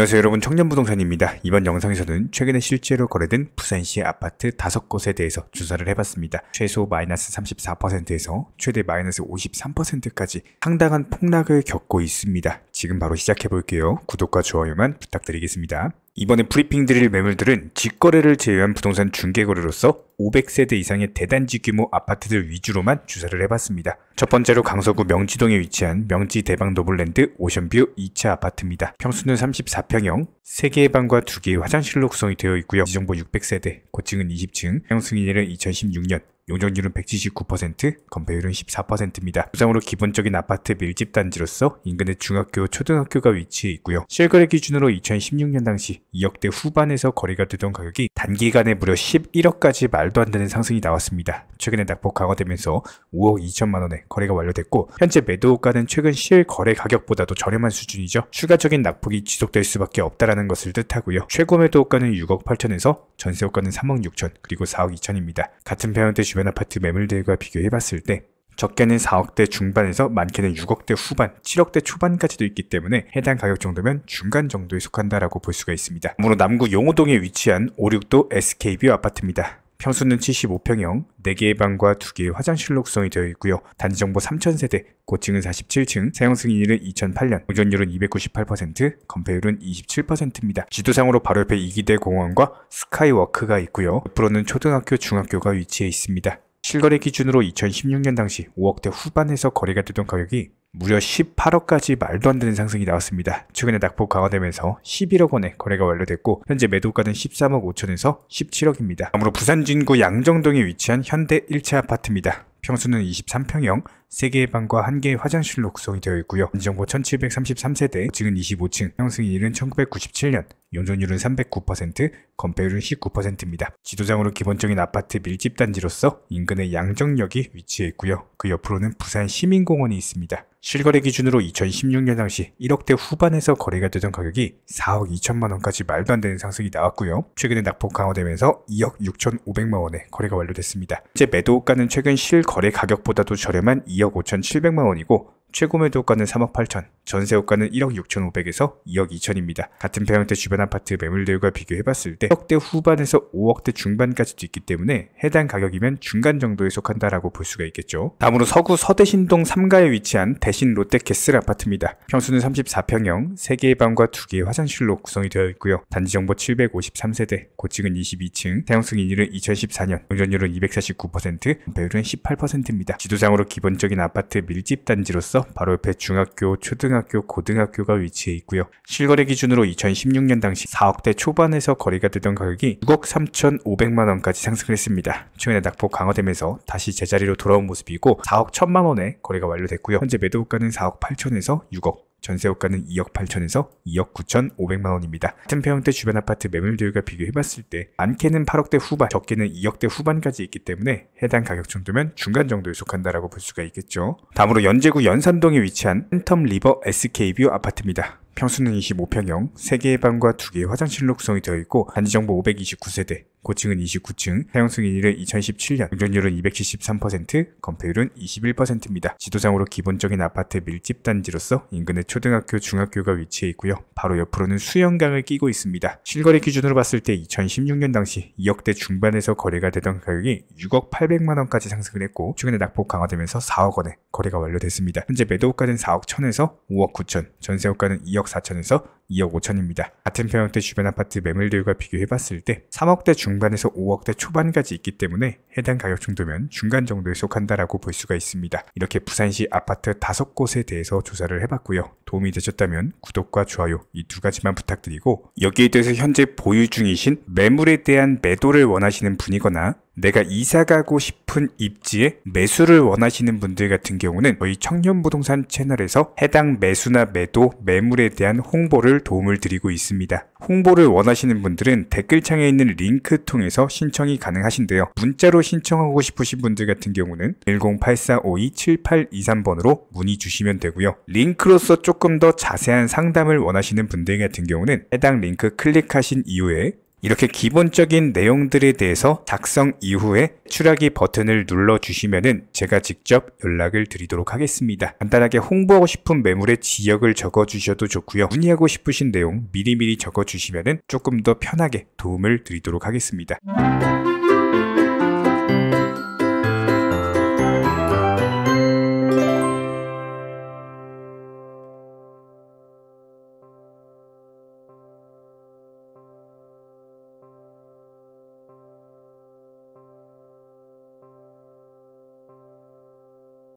안녕하세요 여러분 청년부동산입니다. 이번 영상에서는 최근에 실제로 거래된 부산시 의 아파트 5곳에 대해서 조사를 해봤습니다. 최소 마이너스 34%에서 최대 마이너스 53%까지 상당한 폭락을 겪고 있습니다. 지금 바로 시작해 볼게요. 구독과 좋아요만 부탁드리겠습니다. 이번에 브리핑 드릴 매물들은 직거래를 제외한 부동산 중개거래로서 500세대 이상의 대단지 규모 아파트들 위주로만 주사를 해봤습니다. 첫 번째로 강서구 명지동에 위치한 명지 대방 노블랜드 오션뷰 2차 아파트입니다. 평수는 34평형, 3개의 방과 2개의 화장실로 구성이 되어 있고요. 지정보 600세대, 고층은 20층, 형승인일은 2016년, 용적률은 179%, 건폐율은 14%입니다. 부상으로 기본적인 아파트 밀집 단지로서 인근의 중학교, 초등학교가 위치해 있고요. 실거래 기준으로 2016년 당시 2억대 후반에서 거래가 되던 가격이 단기간에 무려 11억까지 말도 안 되는 상승이 나왔습니다. 최근에 낙폭 강화되면서 5억 2천만 원에 거래가 완료됐고 현재 매도가는 최근 실거래 가격보다도 저렴한 수준이죠. 추가적인 낙폭이 지속될 수밖에 없다라는 것을 뜻하고요. 최고 매도가는 6억 8천에서 전세호가는 3억 6천 그리고 4억 2천입니다. 같은 편한테 주변 아파트 매물들과 비교해 봤을 때 적게는 4억대 중반에서 많게는 6억대 후반, 7억대 초반까지도 있기 때문에 해당 가격 정도면 중간 정도에 속한다라고 볼 수가 있습니다. 아무 남구 용호동에 위치한 5, 6도 SK뷰 아파트입니다. 평수는 75평형, 4개의 방과 2개의 화장실로 성이 되어 있고요. 단지정보 3000세대, 고층은 47층, 사용 승인일은 2008년, 공전율은 298%, 건폐율은 27%입니다. 지도상으로 바로 옆에 이기대 공원과 스카이워크가 있고요. 옆으로는 초등학교, 중학교가 위치해 있습니다. 실거래 기준으로 2016년 당시 5억대 후반에서 거래가 되던 가격이 무려 18억까지 말도 안 되는 상승이 나왔습니다. 최근에 낙폭 강화되면서 11억 원에 거래가 완료됐고 현재 매도가는 13억 5천에서 17억입니다. 다음으로 부산 진구 양정동에 위치한 현대 1차 아파트입니다. 평수는 23평형, 3개의 방과 1개의 화장실로 구성이 되어 있고요. 인정보 1733세대, 지금 25층, 형승일은 1997년, 용적률은 309%, 건폐율은 19%입니다. 지도장으로 기본적인 아파트 밀집 단지로서 인근의 양정역이 위치해 있고요. 그 옆으로는 부산 시민공원이 있습니다. 실거래 기준으로 2016년 당시 1억대 후반에서 거래가 되던 가격이 4억 2천만 원까지 말도 안 되는 상승이 나왔고요. 최근에 낙폭 강화되면서 2억 6천5백만 원에 거래가 완료됐습니다. 이제 매도가는 최근 실거래 가격보다도 저렴한 2억 5천7백만 원이고 최고 매도가는 3억 8천, 전세 호가는 1억 6,500에서 2억 2천입니다. 같은 평형대 주변 아파트 매물들과 비교해봤을 때 1억대 후반에서 5억대 중반까지도 있기 때문에 해당 가격이면 중간 정도에 속한다라고 볼 수가 있겠죠. 다음으로 서구 서대신동 3가에 위치한 대신 롯데캐슬 아파트입니다. 평수는 34평형, 3개의 방과 2개의 화장실로 구성이 되어 있고요. 단지정보 753세대, 고층은 22층, 사용승 인율은 2014년, 용전율은 249%, 배율은 18%입니다. 지도상으로 기본적인 아파트 밀집 단지로서 바로 옆에 중학교, 초등학교, 중학교, 고등학교가 위치해 있고요. 실거래 기준으로 2016년 당시 4억대 초반에서 거래가 되던 가격이 6억 3,500만 원까지 상승 했습니다. 최근에 낙폭 강화되면서 다시 제자리로 돌아온 모습이고 4억 1천만 원에 거래가 완료됐고요. 현재 매도가는 4억 8천에서 6억 전세호가는 2억 8천에서 2억 9천 5백만 원입니다. 같은 평형대 주변 아파트 매물대유가 비교해봤을 때 많게는 8억대 후반, 적게는 2억대 후반까지 있기 때문에 해당 가격 정도면 중간 정도에 속한다라고 볼 수가 있겠죠. 다음으로 연제구 연산동에 위치한 팬텀 리버 SK뷰 아파트입니다. 평수는 25평형, 3개의 방과 2개의 화장실녹성이 되어 있고 단지정보 529세대, 고층은 29층, 사용 승인일은 2017년, 운전율은 273%, 건폐율은 21%입니다. 지도상으로 기본적인 아파트 밀집 단지로서 인근에 초등학교, 중학교가 위치해 있고요. 바로 옆으로는 수영강을 끼고 있습니다. 실거래 기준으로 봤을 때 2016년 당시 2억대 중반에서 거래가 되던 가격이 6억 800만 원까지 상승을 했고 최근에 낙폭 강화되면서 4억 원에 거래가 완료됐습니다. 현재 매도가는 4억 1000에서 5억 9천, 전세가는 2억 4천에서 2억 5천입니다. 같은 평형대 주변 아파트 매물들과 비교해봤을 때 3억대 중반에서 5억대 초반까지 있기 때문에 해당 가격 정도면 중간 정도에 속한다라고 볼 수가 있습니다. 이렇게 부산시 아파트 5곳에 대해서 조사를 해봤고요. 도움이 되셨다면 구독과 좋아요 이 두 가지만 부탁드리고 여기에 대해서 현재 보유 중이신 매물에 대한 매도를 원하시는 분이거나 내가 이사 가고 싶은 입지에 매수를 원하시는 분들 같은 경우는 저희 청년부동산 채널에서 해당 매수나 매도, 매물에 대한 홍보를 분들 도움을 드리고 있습니다. 홍보를 원하시는 분들은 댓글창에 있는 링크 통해서 신청이 가능하신데요. 문자로 신청하고 싶으신 분들 같은 경우는 1084527823번으로 문의 주시면 되고요. 링크로서 조금 더 자세한 상담을 원하시는 분들 같은 경우는 해당 링크 클릭하신 이후에 이렇게 기본적인 내용들에 대해서 작성 이후에 추락이 버튼을 눌러주시면 제가 직접 연락을 드리도록 하겠습니다. 간단하게 홍보하고 싶은 매물의 지역을 적어주셔도 좋고요. 문의하고 싶으신 내용 미리미리 적어주시면 조금 더 편하게 도움을 드리도록 하겠습니다.